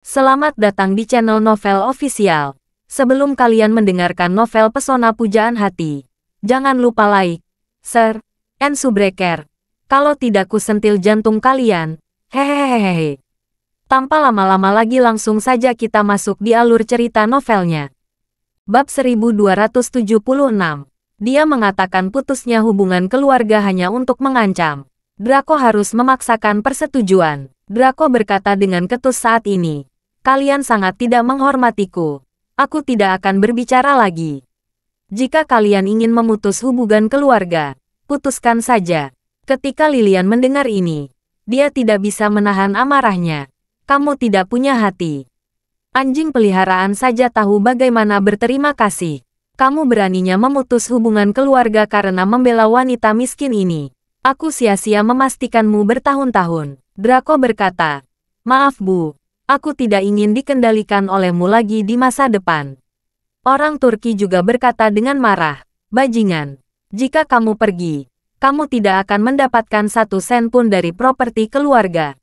Selamat datang di channel Novel Official. Sebelum kalian mendengarkan novel Pesona Pujaan Hati, jangan lupa like, share, and subscribe. Kalau tidak kusentil jantung kalian, hehehehe. Tanpa lama-lama lagi langsung saja kita masuk di alur cerita novelnya. Bab 1276. Dia mengatakan putusnya hubungan keluarga hanya untuk mengancam. Draco harus memaksakan persetujuan. Draco berkata dengan ketus saat ini. Kalian sangat tidak menghormatiku. Aku tidak akan berbicara lagi. Jika kalian ingin memutus hubungan keluarga, putuskan saja. Ketika Lilian mendengar ini, dia tidak bisa menahan amarahnya. Kamu tidak punya hati. Anjing peliharaan saja tahu bagaimana berterima kasih. Kamu beraninya memutus hubungan keluarga karena membela wanita miskin ini. Aku sia-sia memastikanmu bertahun-tahun. Draco berkata, Maaf Bu, Aku tidak ingin dikendalikan olehmu lagi di masa depan. Orang Turki juga berkata dengan marah, Bajingan, jika kamu pergi, kamu tidak akan mendapatkan satu sen pun dari properti keluarga.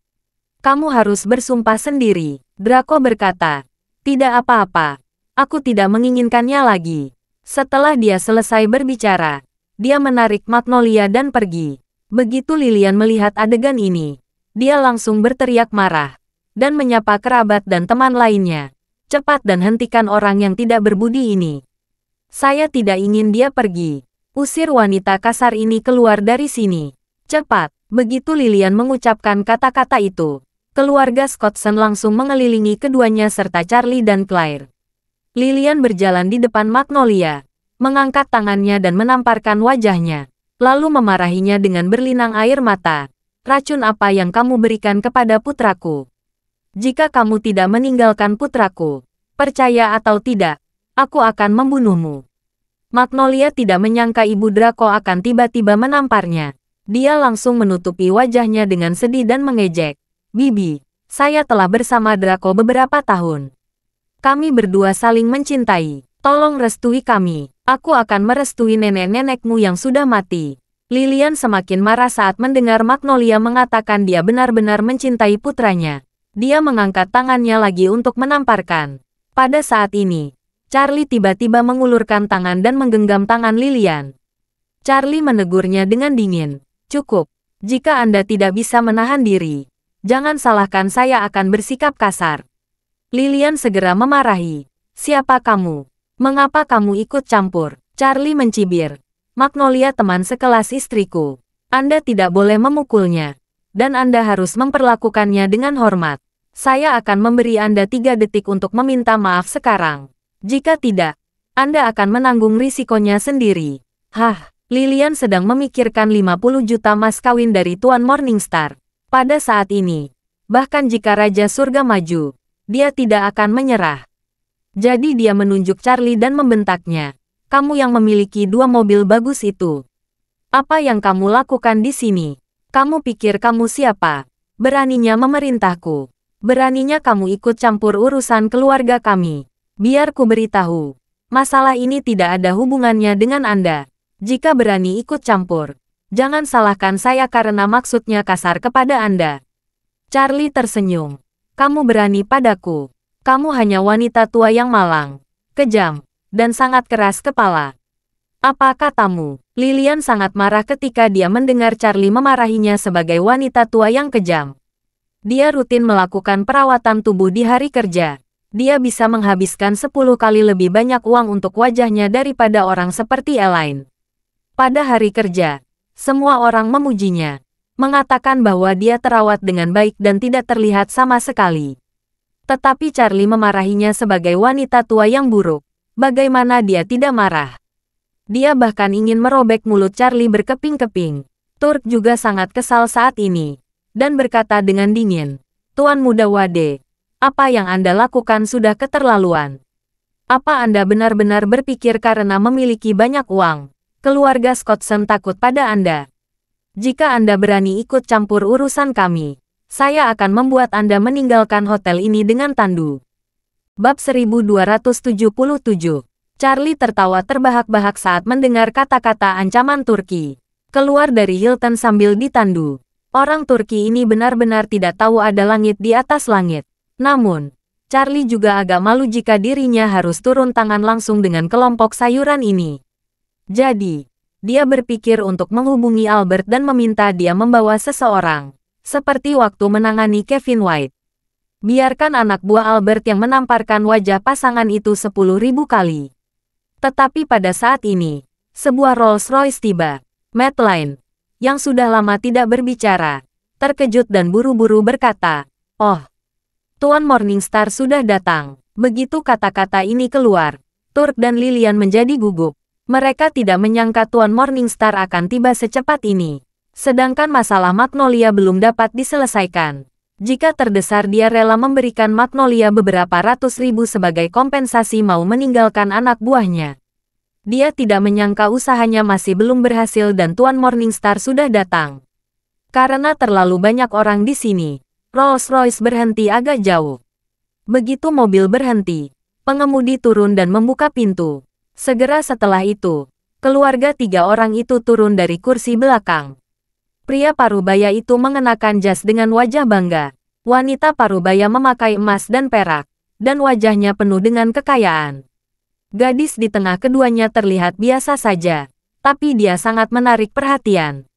Kamu harus bersumpah sendiri, Draco berkata. Tidak apa-apa, aku tidak menginginkannya lagi. Setelah dia selesai berbicara, dia menarik Magnolia dan pergi. Begitu Lilian melihat adegan ini, dia langsung berteriak marah dan menyapa kerabat dan teman lainnya. Cepat dan hentikan orang yang tidak berbudi ini. Saya tidak ingin dia pergi. Usir wanita kasar ini keluar dari sini. Cepat, begitu Lilian mengucapkan kata-kata itu. Keluarga Scottson langsung mengelilingi keduanya serta Charlie dan Claire. Lilian berjalan di depan Magnolia, mengangkat tangannya dan menamparkan wajahnya, lalu memarahinya dengan berlinang air mata. Racun apa yang kamu berikan kepada putraku? jika kamu tidak meninggalkan putraku, percaya atau tidak, aku akan membunuhmu. Magnolia tidak menyangka ibu Draco akan tiba-tiba menamparnya. Dia langsung menutupi wajahnya dengan sedih dan mengejek. Bibi, saya telah bersama Draco beberapa tahun. Kami berdua saling mencintai. Tolong restui kami. Aku akan merestui nenek-nenekmu yang sudah mati. Lilian semakin marah saat mendengar Magnolia mengatakan dia benar-benar mencintai putranya. Dia mengangkat tangannya lagi untuk menamparkan. Pada saat ini, Charlie tiba-tiba mengulurkan tangan dan menggenggam tangan Lilian. Charlie menegurnya dengan dingin. Cukup. Jika Anda tidak bisa menahan diri, jangan salahkan saya akan bersikap kasar. Lilian segera memarahi. Siapa kamu? Mengapa kamu ikut campur? Charlie mencibir. Magnolia teman sekelas istriku. Anda tidak boleh memukulnya. Dan Anda harus memperlakukannya dengan hormat. Saya akan memberi Anda tiga detik untuk meminta maaf sekarang. Jika tidak, Anda akan menanggung risikonya sendiri. Hah, Lilian sedang memikirkan 50 juta mas kawin dari Tuan Morningstar. Pada saat ini, bahkan jika Raja Surga maju, dia tidak akan menyerah. Jadi dia menunjuk Charlie dan membentaknya. Kamu yang memiliki dua mobil bagus itu. Apa yang kamu lakukan di sini? Kamu pikir kamu siapa? Beraninya memerintahku. Beraninya kamu ikut campur urusan keluarga kami. Biar ku beritahu. Masalah ini tidak ada hubungannya dengan Anda. Jika berani ikut campur, jangan salahkan saya karena maksudnya kasar kepada Anda. Charlie tersenyum. Kamu berani padaku. Kamu hanya wanita tua yang malang, kejam, dan sangat keras kepala. Apa katamu? Lilian sangat marah ketika dia mendengar Charlie memarahinya sebagai wanita tua yang kejam. Dia rutin melakukan perawatan tubuh di hari kerja. Dia bisa menghabiskan 10 kali lebih banyak uang untuk wajahnya daripada orang seperti Elaine. Pada hari kerja, semua orang memujinya, mengatakan bahwa dia terawat dengan baik dan tidak terlihat sama sekali. Tetapi Charlie memarahinya sebagai wanita tua yang buruk. Bagaimana dia tidak marah? Dia bahkan ingin merobek mulut Charlie berkeping-keping. Turk juga sangat kesal saat ini dan berkata dengan dingin, Tuan Muda Wade, apa yang Anda lakukan sudah keterlaluan. Apa Anda benar-benar berpikir karena memiliki banyak uang, keluarga Scottson takut pada Anda? Jika Anda berani ikut campur urusan kami, saya akan membuat Anda meninggalkan hotel ini dengan tandu. Bab 1277 Charlie tertawa terbahak-bahak saat mendengar kata-kata ancaman Turki. Keluar dari Hilton sambil ditandu. Orang Turki ini benar-benar tidak tahu ada langit di atas langit. Namun, Charlie juga agak malu jika dirinya harus turun tangan langsung dengan kelompok sayuran ini. Jadi, dia berpikir untuk menghubungi Albert dan meminta dia membawa seseorang, seperti waktu menangani Kevin White. Biarkan anak buah Albert yang menamparkan wajah pasangan itu 10.000 kali. Tetapi pada saat ini, sebuah Rolls-Royce tiba. Madeline, yang sudah lama tidak berbicara, terkejut dan buru-buru berkata, Oh, Tuan Morningstar sudah datang. Begitu kata-kata ini keluar, Turk dan Lilian menjadi gugup. Mereka tidak menyangka Tuan Morningstar akan tiba secepat ini. Sedangkan masalah Magnolia belum dapat diselesaikan. Jika terdesar dia rela memberikan Magnolia beberapa ratus ribu sebagai kompensasi mau meninggalkan anak buahnya. Dia tidak menyangka usahanya masih belum berhasil dan Tuan Morningstar sudah datang. Karena terlalu banyak orang di sini, Rolls-Royce berhenti agak jauh. Begitu mobil berhenti, pengemudi turun dan membuka pintu. Segera setelah itu, keluarga tiga orang itu turun dari kursi belakang. Pria parubaya itu mengenakan jas dengan wajah bangga. Wanita parubaya memakai emas dan perak, dan wajahnya penuh dengan kekayaan. Gadis di tengah keduanya terlihat biasa saja, tapi dia sangat menarik perhatian.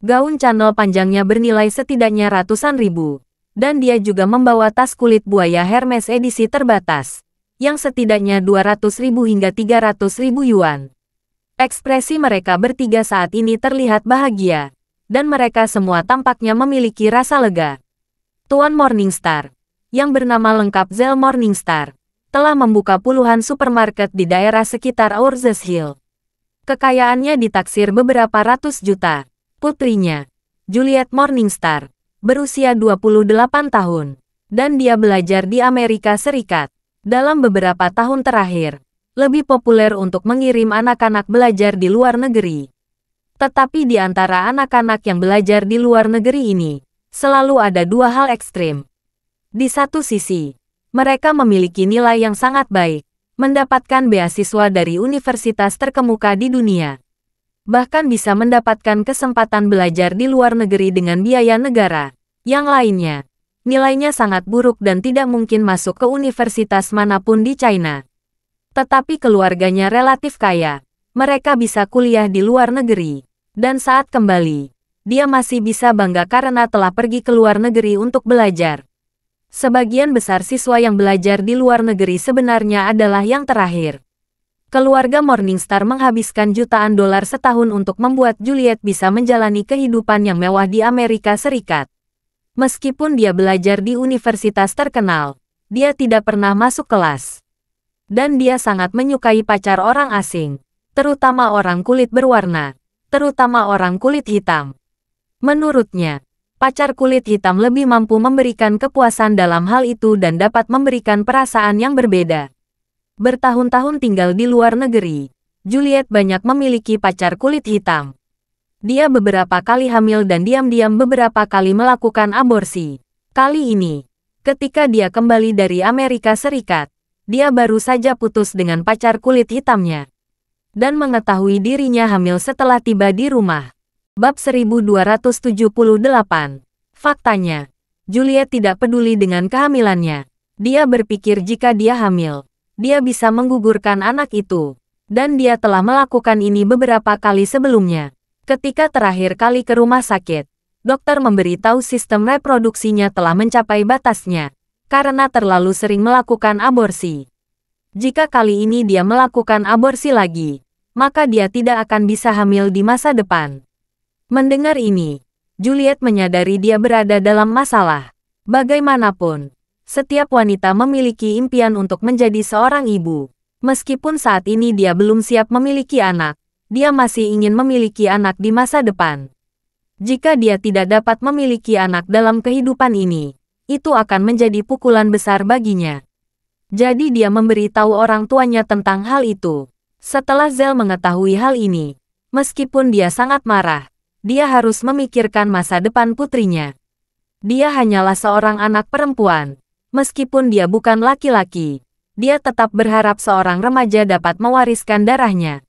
Gaun channel panjangnya bernilai setidaknya ratusan ribu, dan dia juga membawa tas kulit buaya Hermes edisi terbatas, yang setidaknya 200 ribu hingga 300 ribu yuan. Ekspresi mereka bertiga saat ini terlihat bahagia, dan mereka semua tampaknya memiliki rasa lega. Tuan Morningstar, yang bernama lengkap Zel Morningstar, telah membuka puluhan supermarket di daerah sekitar Orzes Hill. Kekayaannya ditaksir beberapa ratus juta. Putrinya, Juliet Morningstar, berusia 28 tahun, dan dia belajar di Amerika Serikat. Dalam beberapa tahun terakhir, lebih populer untuk mengirim anak-anak belajar di luar negeri. Tetapi di antara anak-anak yang belajar di luar negeri ini, selalu ada dua hal ekstrim. Di satu sisi, mereka memiliki nilai yang sangat baik, mendapatkan beasiswa dari universitas terkemuka di dunia. Bahkan bisa mendapatkan kesempatan belajar di luar negeri dengan biaya negara. Yang lainnya, nilainya sangat buruk dan tidak mungkin masuk ke universitas manapun di China. Tetapi keluarganya relatif kaya. Mereka bisa kuliah di luar negeri. Dan saat kembali, dia masih bisa bangga karena telah pergi ke luar negeri untuk belajar. Sebagian besar siswa yang belajar di luar negeri sebenarnya adalah yang terakhir. Keluarga Morningstar menghabiskan jutaan dolar setahun untuk membuat Juliet bisa menjalani kehidupan yang mewah di Amerika Serikat. Meskipun dia belajar di universitas terkenal, dia tidak pernah masuk kelas. Dan dia sangat menyukai pacar orang asing, terutama orang kulit berwarna, terutama orang kulit hitam. Menurutnya, pacar kulit hitam lebih mampu memberikan kepuasan dalam hal itu dan dapat memberikan perasaan yang berbeda. Bertahun-tahun tinggal di luar negeri, Juliet banyak memiliki pacar kulit hitam. Dia beberapa kali hamil dan diam-diam beberapa kali melakukan aborsi. Kali ini, ketika dia kembali dari Amerika Serikat, dia baru saja putus dengan pacar kulit hitamnya. Dan mengetahui dirinya hamil setelah tiba di rumah. Bab 1278. Faktanya, Juliet tidak peduli dengan kehamilannya. Dia berpikir jika dia hamil, dia bisa menggugurkan anak itu. Dan dia telah melakukan ini beberapa kali sebelumnya. Ketika terakhir kali ke rumah sakit, dokter memberitahu sistem reproduksinya telah mencapai batasnya karena terlalu sering melakukan aborsi. Jika kali ini dia melakukan aborsi lagi, maka dia tidak akan bisa hamil di masa depan. Mendengar ini, Juliet menyadari dia berada dalam masalah. Bagaimanapun, setiap wanita memiliki impian untuk menjadi seorang ibu. Meskipun saat ini dia belum siap memiliki anak, dia masih ingin memiliki anak di masa depan. Jika dia tidak dapat memiliki anak dalam kehidupan ini, itu akan menjadi pukulan besar baginya. Jadi dia memberi tahu orang tuanya tentang hal itu. Setelah Zel mengetahui hal ini, meskipun dia sangat marah, dia harus memikirkan masa depan putrinya. Dia hanyalah seorang anak perempuan. Meskipun dia bukan laki-laki, dia tetap berharap seorang remaja dapat mewariskan darahnya.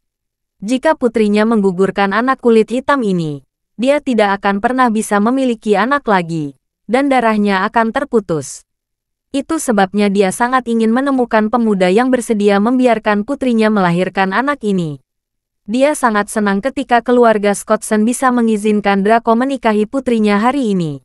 Jika putrinya menggugurkan anak kulit hitam ini, dia tidak akan pernah bisa memiliki anak lagi, dan darahnya akan terputus. Itu sebabnya dia sangat ingin menemukan pemuda yang bersedia membiarkan putrinya melahirkan anak ini dia sangat senang ketika keluarga Scottson bisa mengizinkan Draco menikahi putrinya hari ini.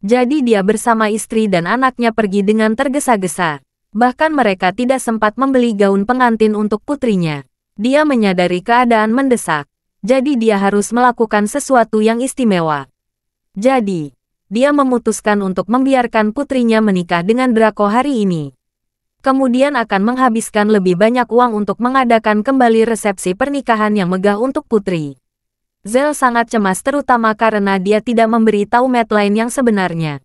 Jadi dia bersama istri dan anaknya pergi dengan tergesa-gesa. Bahkan mereka tidak sempat membeli gaun pengantin untuk putrinya. Dia menyadari keadaan mendesak. Jadi dia harus melakukan sesuatu yang istimewa. Jadi, dia memutuskan untuk membiarkan putrinya menikah dengan Draco hari ini kemudian akan menghabiskan lebih banyak uang untuk mengadakan kembali resepsi pernikahan yang megah untuk putri. Zel sangat cemas terutama karena dia tidak memberi memberitahu Madeline yang sebenarnya.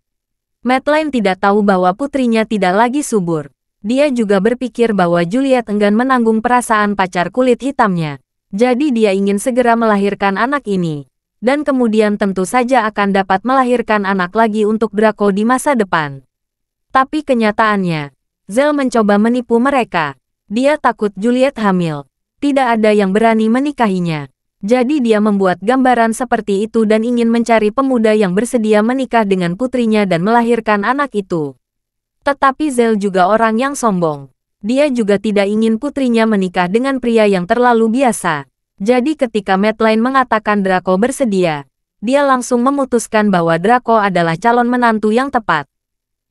Madeline tidak tahu bahwa putrinya tidak lagi subur. Dia juga berpikir bahwa Juliet enggan menanggung perasaan pacar kulit hitamnya. Jadi dia ingin segera melahirkan anak ini. Dan kemudian tentu saja akan dapat melahirkan anak lagi untuk Draco di masa depan. Tapi kenyataannya, Zel mencoba menipu mereka. Dia takut Juliet hamil. Tidak ada yang berani menikahinya. Jadi dia membuat gambaran seperti itu dan ingin mencari pemuda yang bersedia menikah dengan putrinya dan melahirkan anak itu. Tetapi Zel juga orang yang sombong. Dia juga tidak ingin putrinya menikah dengan pria yang terlalu biasa. Jadi ketika Madeline mengatakan Draco bersedia, dia langsung memutuskan bahwa Draco adalah calon menantu yang tepat.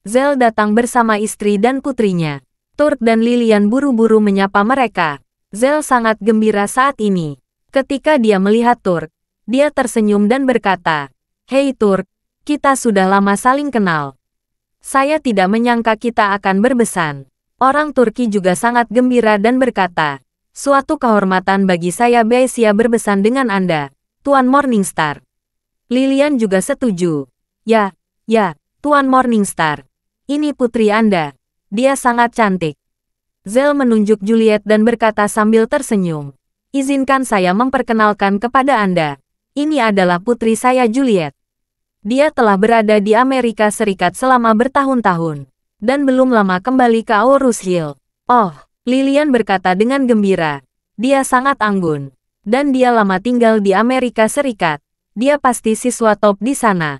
Zel datang bersama istri dan putrinya. Turk dan Lilian buru-buru menyapa mereka. Zel sangat gembira saat ini. Ketika dia melihat Turk, dia tersenyum dan berkata, Hei Turk, kita sudah lama saling kenal. Saya tidak menyangka kita akan berbesan. Orang Turki juga sangat gembira dan berkata, Suatu kehormatan bagi saya Besia berbesan dengan Anda, Tuan Morningstar. Lilian juga setuju. Ya, ya, Tuan Morningstar. Ini putri Anda. Dia sangat cantik. Zel menunjuk Juliet dan berkata sambil tersenyum. Izinkan saya memperkenalkan kepada Anda. Ini adalah putri saya Juliet. Dia telah berada di Amerika Serikat selama bertahun-tahun. Dan belum lama kembali ke Aurus Hill. Oh, Lilian berkata dengan gembira. Dia sangat anggun. Dan dia lama tinggal di Amerika Serikat. Dia pasti siswa top di sana.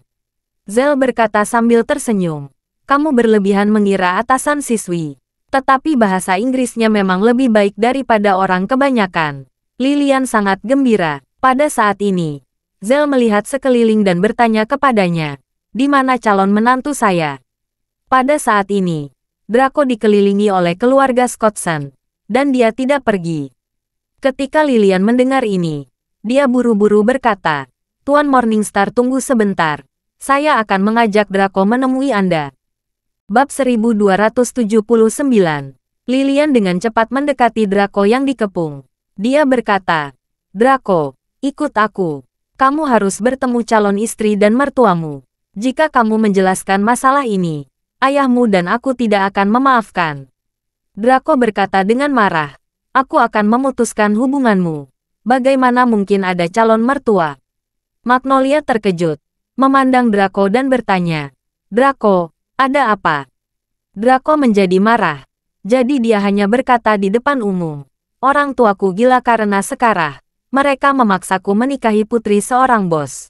Zel berkata sambil tersenyum kamu berlebihan mengira atasan siswi. Tetapi bahasa Inggrisnya memang lebih baik daripada orang kebanyakan. Lilian sangat gembira. Pada saat ini, Zel melihat sekeliling dan bertanya kepadanya, di mana calon menantu saya? Pada saat ini, Draco dikelilingi oleh keluarga Scottson, dan dia tidak pergi. Ketika Lilian mendengar ini, dia buru-buru berkata, Tuan Morningstar tunggu sebentar, saya akan mengajak Draco menemui Anda. Bab 1279. Lilian dengan cepat mendekati Draco yang dikepung. Dia berkata, Draco, ikut aku. Kamu harus bertemu calon istri dan mertuamu. Jika kamu menjelaskan masalah ini, ayahmu dan aku tidak akan memaafkan. Draco berkata dengan marah, aku akan memutuskan hubunganmu. Bagaimana mungkin ada calon mertua? Magnolia terkejut, memandang Draco dan bertanya, Draco, ada apa? Draco menjadi marah. Jadi dia hanya berkata di depan umum. Orang tuaku gila karena sekarang mereka memaksaku menikahi putri seorang bos.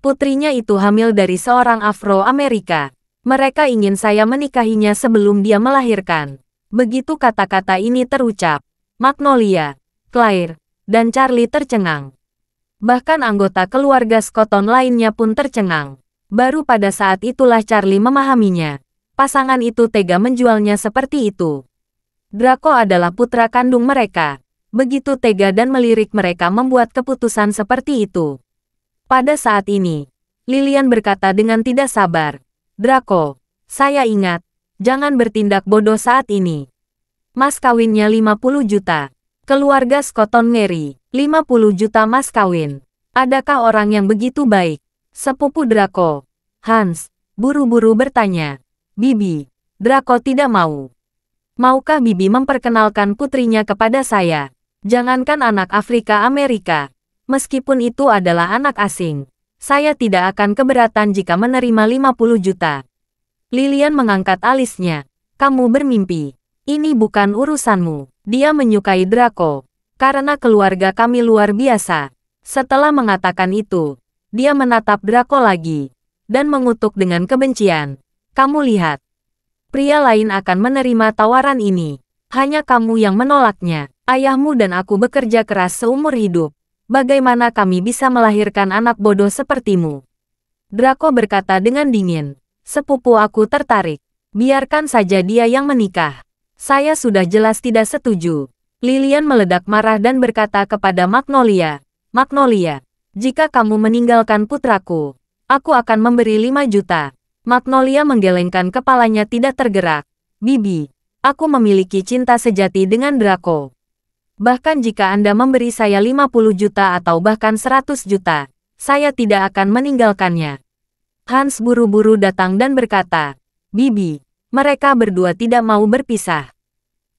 Putrinya itu hamil dari seorang Afro-Amerika. Mereka ingin saya menikahinya sebelum dia melahirkan. Begitu kata-kata ini terucap, Magnolia, Claire, dan Charlie tercengang. Bahkan anggota keluarga Scotton lainnya pun tercengang. Baru pada saat itulah Charlie memahaminya. Pasangan itu tega menjualnya seperti itu. Draco adalah putra kandung mereka. Begitu tega dan melirik mereka membuat keputusan seperti itu. Pada saat ini, Lilian berkata dengan tidak sabar, Draco, saya ingat, jangan bertindak bodoh saat ini. Mas kawinnya 50 juta. Keluarga Scotton Ngeri, 50 juta mas kawin. Adakah orang yang begitu baik? Sepupu Draco. Hans, buru-buru bertanya. Bibi, Draco tidak mau. Maukah Bibi memperkenalkan putrinya kepada saya? Jangankan anak Afrika Amerika. Meskipun itu adalah anak asing. Saya tidak akan keberatan jika menerima 50 juta. Lilian mengangkat alisnya. Kamu bermimpi. Ini bukan urusanmu. Dia menyukai Draco. Karena keluarga kami luar biasa. Setelah mengatakan itu, dia menatap Draco lagi. Dan mengutuk dengan kebencian. Kamu lihat. Pria lain akan menerima tawaran ini. Hanya kamu yang menolaknya. Ayahmu dan aku bekerja keras seumur hidup. Bagaimana kami bisa melahirkan anak bodoh sepertimu? Draco berkata dengan dingin. Sepupu aku tertarik. Biarkan saja dia yang menikah. Saya sudah jelas tidak setuju. Lilian meledak marah dan berkata kepada Magnolia, Magnolia, jika kamu meninggalkan putraku, aku akan memberi lima juta. Magnolia menggelengkan kepalanya tidak tergerak. Bibi, aku memiliki cinta sejati dengan Draco. Bahkan jika Anda memberi saya 50 juta atau bahkan 100 juta, saya tidak akan meninggalkannya. Hans buru-buru datang dan berkata, Bibi, mereka berdua tidak mau berpisah.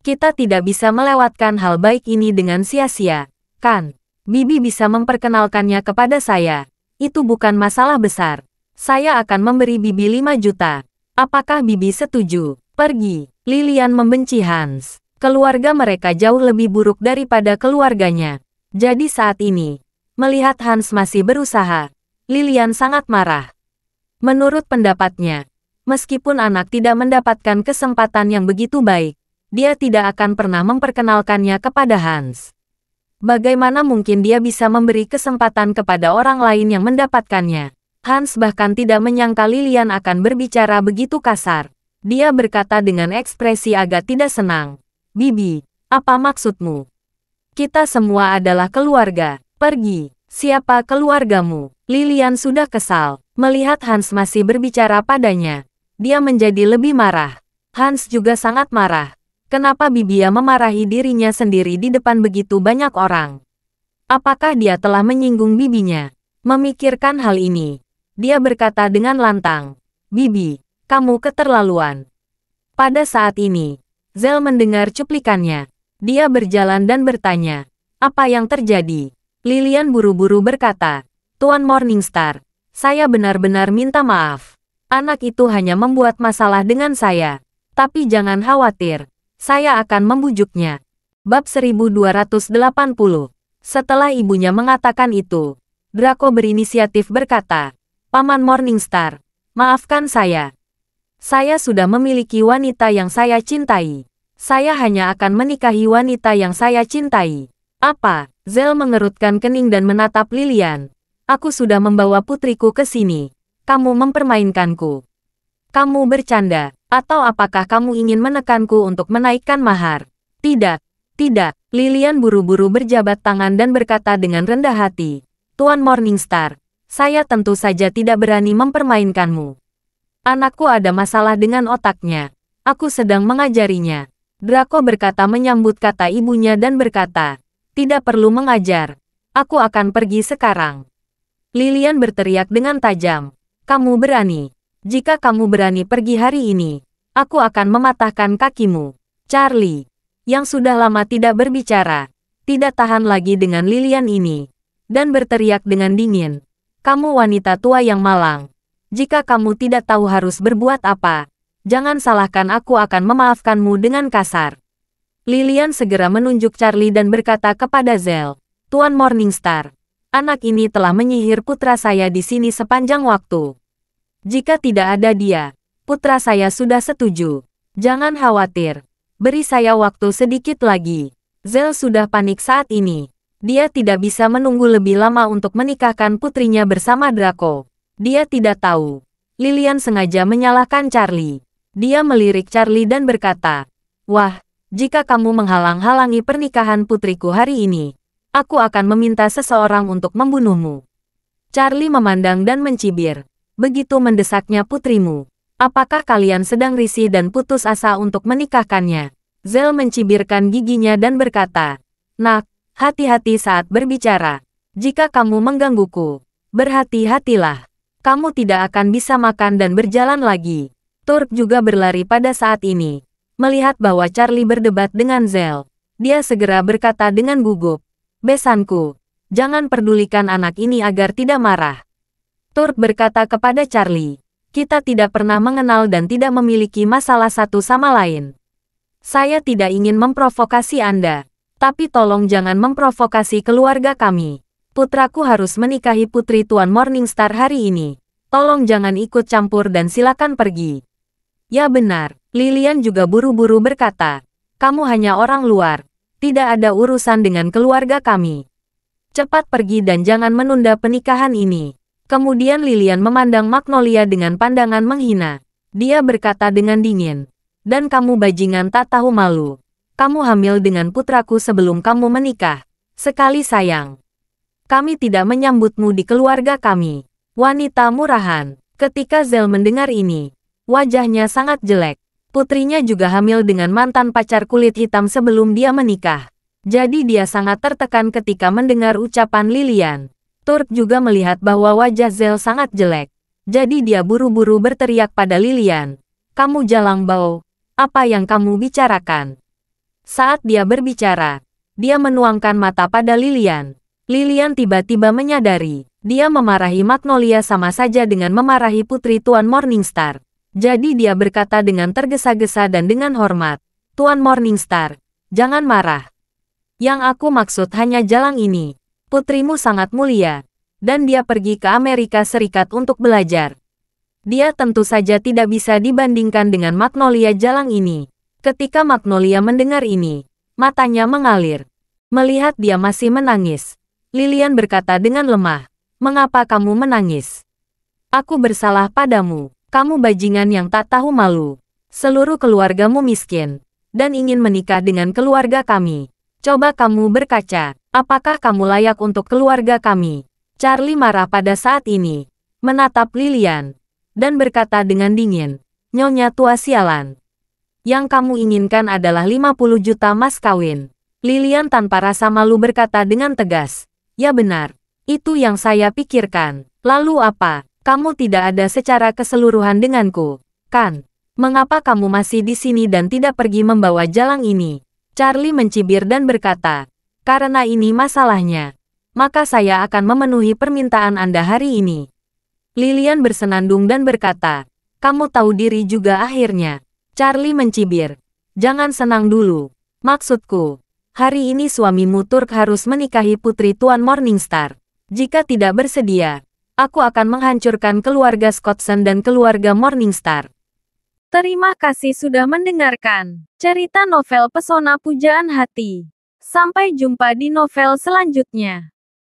Kita tidak bisa melewatkan hal baik ini dengan sia-sia, kan? Bibi bisa memperkenalkannya kepada saya. Itu bukan masalah besar. Saya akan memberi Bibi 5 juta. Apakah Bibi setuju? Pergi. Lilian membenci Hans. Keluarga mereka jauh lebih buruk daripada keluarganya. Jadi saat ini, melihat Hans masih berusaha, Lilian sangat marah. Menurut pendapatnya, meskipun anak tidak mendapatkan kesempatan yang begitu baik, dia tidak akan pernah memperkenalkannya kepada Hans. Bagaimana mungkin dia bisa memberi kesempatan kepada orang lain yang mendapatkannya? Hans bahkan tidak menyangka Lilian akan berbicara begitu kasar. Dia berkata dengan ekspresi agak tidak senang. Bibi, apa maksudmu? Kita semua adalah keluarga. Pergi. Siapa keluargamu? Lilian sudah kesal. Melihat Hans masih berbicara padanya. Dia menjadi lebih marah. Hans juga sangat marah. Kenapa Bibia memarahi dirinya sendiri di depan begitu banyak orang? Apakah dia telah menyinggung bibinya? Memikirkan hal ini, dia berkata dengan lantang, Bibi, kamu keterlaluan. Pada saat ini, Zel mendengar cuplikannya. Dia berjalan dan bertanya, apa yang terjadi? Lilian buru-buru berkata, Tuan Morningstar, saya benar-benar minta maaf. Anak itu hanya membuat masalah dengan saya. Tapi jangan khawatir, saya akan membujuknya. Bab 1280 Setelah ibunya mengatakan itu, Draco berinisiatif berkata, Paman Morningstar, maafkan saya. Saya sudah memiliki wanita yang saya cintai. Saya hanya akan menikahi wanita yang saya cintai. Apa? Zel mengerutkan kening dan menatap Lilian. Aku sudah membawa putriku ke sini. Kamu mempermainkanku. Kamu bercanda, atau apakah kamu ingin menekanku untuk menaikkan mahar? Tidak, tidak, Lilian buru-buru berjabat tangan dan berkata dengan rendah hati. Tuan Morningstar, saya tentu saja tidak berani mempermainkanmu. Anakku ada masalah dengan otaknya. Aku sedang mengajarinya. Draco berkata menyambut kata ibunya dan berkata, tidak perlu mengajar. Aku akan pergi sekarang. Lilian berteriak dengan tajam. Kamu berani. Jika kamu berani pergi hari ini, aku akan mematahkan kakimu. Charlie, yang sudah lama tidak berbicara, tidak tahan lagi dengan lilian ini, dan berteriak dengan dingin. Kamu wanita tua yang malang. Jika kamu tidak tahu harus berbuat apa, jangan salahkan aku akan memaafkanmu dengan kasar. Lilian segera menunjuk Charlie dan berkata kepada Zell, Tuan Morningstar, anak ini telah menyihir putra saya di sini sepanjang waktu. Jika tidak ada dia, putra saya sudah setuju. Jangan khawatir. Beri saya waktu sedikit lagi. Zel sudah panik saat ini. Dia tidak bisa menunggu lebih lama untuk menikahkan putrinya bersama Draco. Dia tidak tahu. Lilian sengaja menyalahkan Charlie. Dia melirik Charlie dan berkata, Wah, jika kamu menghalang-halangi pernikahan putriku hari ini, aku akan meminta seseorang untuk membunuhmu. Charlie memandang dan mencibir begitu mendesaknya putrimu. Apakah kalian sedang risih dan putus asa untuk menikahkannya? Zel mencibirkan giginya dan berkata, Nak, hati-hati saat berbicara. Jika kamu menggangguku, berhati-hatilah. Kamu tidak akan bisa makan dan berjalan lagi. Turk juga berlari pada saat ini. Melihat bahwa Charlie berdebat dengan Zel, dia segera berkata dengan gugup, Besanku, jangan pedulikan anak ini agar tidak marah. Turk berkata kepada Charlie, kita tidak pernah mengenal dan tidak memiliki masalah satu sama lain. Saya tidak ingin memprovokasi Anda, tapi tolong jangan memprovokasi keluarga kami. Putraku harus menikahi putri Tuan Morningstar hari ini. Tolong jangan ikut campur dan silakan pergi. Ya benar, Lilian juga buru-buru berkata, kamu hanya orang luar, tidak ada urusan dengan keluarga kami. Cepat pergi dan jangan menunda pernikahan ini. Kemudian Lilian memandang Magnolia dengan pandangan menghina. Dia berkata dengan dingin. Dan kamu bajingan tak tahu malu. Kamu hamil dengan putraku sebelum kamu menikah. Sekali sayang. Kami tidak menyambutmu di keluarga kami. Wanita murahan. Ketika Zel mendengar ini, wajahnya sangat jelek. Putrinya juga hamil dengan mantan pacar kulit hitam sebelum dia menikah. Jadi dia sangat tertekan ketika mendengar ucapan Lilian. Turk juga melihat bahwa wajah Zel sangat jelek. Jadi dia buru-buru berteriak pada Lilian. Kamu jalang bau. Apa yang kamu bicarakan? Saat dia berbicara, dia menuangkan mata pada Lilian. Lilian tiba-tiba menyadari, dia memarahi Magnolia sama saja dengan memarahi putri Tuan Morningstar. Jadi dia berkata dengan tergesa-gesa dan dengan hormat, Tuan Morningstar, jangan marah. Yang aku maksud hanya jalang ini. Putrimu sangat mulia, dan dia pergi ke Amerika Serikat untuk belajar. Dia tentu saja tidak bisa dibandingkan dengan Magnolia Jalang ini. Ketika Magnolia mendengar ini, matanya mengalir. Melihat dia masih menangis, Lilian berkata dengan lemah, Mengapa kamu menangis? Aku bersalah padamu, kamu bajingan yang tak tahu malu. Seluruh keluargamu miskin, dan ingin menikah dengan keluarga kami. Coba kamu berkaca. Apakah kamu layak untuk keluarga kami? Charlie marah pada saat ini. Menatap Lilian. Dan berkata dengan dingin. Nyonya tua sialan. Yang kamu inginkan adalah 50 juta mas kawin. Lilian tanpa rasa malu berkata dengan tegas. Ya benar. Itu yang saya pikirkan. Lalu apa? Kamu tidak ada secara keseluruhan denganku. Kan? Mengapa kamu masih di sini dan tidak pergi membawa jalan ini? Charlie mencibir dan berkata, karena ini masalahnya. Maka saya akan memenuhi permintaan Anda hari ini. Lilian bersenandung dan berkata, kamu tahu diri juga akhirnya. Charlie mencibir. Jangan senang dulu. Maksudku, hari ini suamimu Turk harus menikahi putri Tuan Morningstar. Jika tidak bersedia, aku akan menghancurkan keluarga Scottson dan keluarga Morningstar. Terima kasih sudah mendengarkan cerita novel Pesona Pujaan Hati. Sampai jumpa di novel selanjutnya.